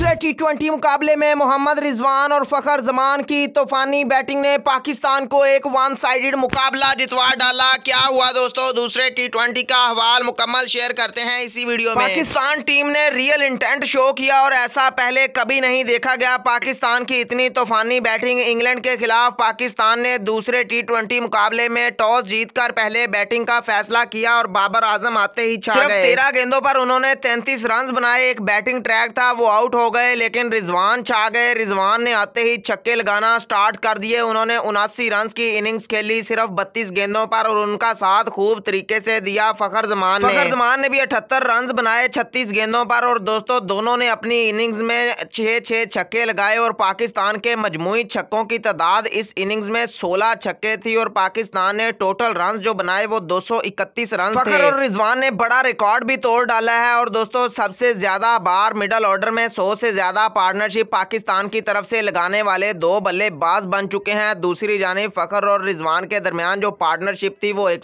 दूसरे T twenty मुकाबले में मोहम्मद रिजवान और फखर जमान की तूफानी बैटिंग ने पाकिस्तान को एक वन साइडेड मुकाबला जितवा डाला क्या हुआ दोस्तों दूसरे टी ट्वेंटी का अहवाल मुकम्मल शेयर करते हैं इसी वीडियो में पाकिस्तान टीम ने रियल इंटेंट शो किया और ऐसा पहले कभी नहीं देखा गया पाकिस्तान की इतनी तूफानी बैटिंग इंग्लैंड के खिलाफ पाकिस्तान ने दूसरे टी ट्वेंटी मुकाबले में टॉस जीतकर पहले बैटिंग का फैसला किया और बाबर आजम आते ही छा गए तेरह गेंदों पर उन्होंने तैंतीस रन बनाए एक बैटिंग ट्रैक था वो आउट हो गए लेकिन रिजवान छा गए रिजवान ने आते ही छक्के लगाना स्टार्ट कर दिए उन्होंने उनासी रन की इनिंग्स खेली सिर्फ बत्तीस गेंदों पर और उनका साथ खूब तरीके से दिया फखर जमान ने फखर जमान ने भी अठहत्तर रन बनाए छत्तीस गेंदों पर और दोस्तों दोनों ने अपनी इनिंग्स में छह छह छक्के लगाए और पाकिस्तान के मजमू छक्कों की तादाद इस इनिंग्स में सोलह छक्के थी और पाकिस्तान ने टोटल रन जो बनाए वो दो सौ इकतीस रन फखर और रिजवान ने बड़ा रिकॉर्ड भी तोड़ डाला है और दोस्तों सबसे ज्यादा बार मिडल ऑर्डर में सो से ज़्यादा पार्टनरशिप पाकिस्तान की तरफ से लगाने वाले दो बल्लेबाज बन चुके हैं दूसरी जाने फखर और रिजवान के दरमियान जो पार्टनरशिप थी वो एक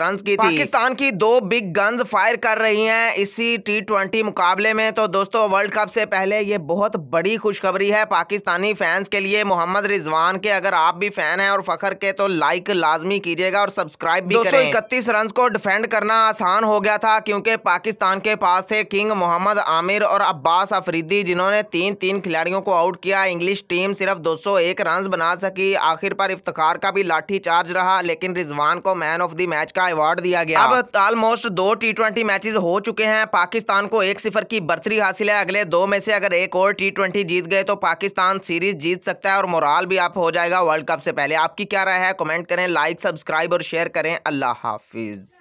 रन की थी पाकिस्तान की दो बिग गन्स फायर कर रही हैं इसी टी मुकाबले में तो दोस्तों वर्ल्ड कप से पहले ये बहुत बड़ी खुशखबरी है पाकिस्तानी फैंस के लिए मोहम्मद रिजवान के अगर आप भी फैन है और फखर के तो लाइक लाजमी कीजिएगा और सब्सक्राइब भी करें इकतीस रन को डिफेंड करना आसान हो गया था क्योंकि पाकिस्तान के पास थे किंग मोहम्मद आमिर और अब्बास अफरीदी दी जिन्होंने तीन तीन खिलाड़ियों को आउट किया इंग्लिश टीम सिर्फ 201 रन बना सकी आखिर पर इफ्तार का भी लाठी चार्ज रहा लेकिन रिजवान को मैन ऑफ द मैच का अवार्ड दिया गया अब ऑलमोस्ट दो टी ट्वेंटी मैचेज हो चुके हैं पाकिस्तान को एक सिफर की बर्तरी हासिल है अगले दो में से अगर एक और टी ट्वेंटी जीत गए तो पाकिस्तान सीरीज जीत सकता है और मोराल भी आप हो जाएगा वर्ल्ड कप से पहले आपकी क्या राय है कमेंट करें लाइक सब्सक्राइब और शेयर करें अल्लाह हाफिज़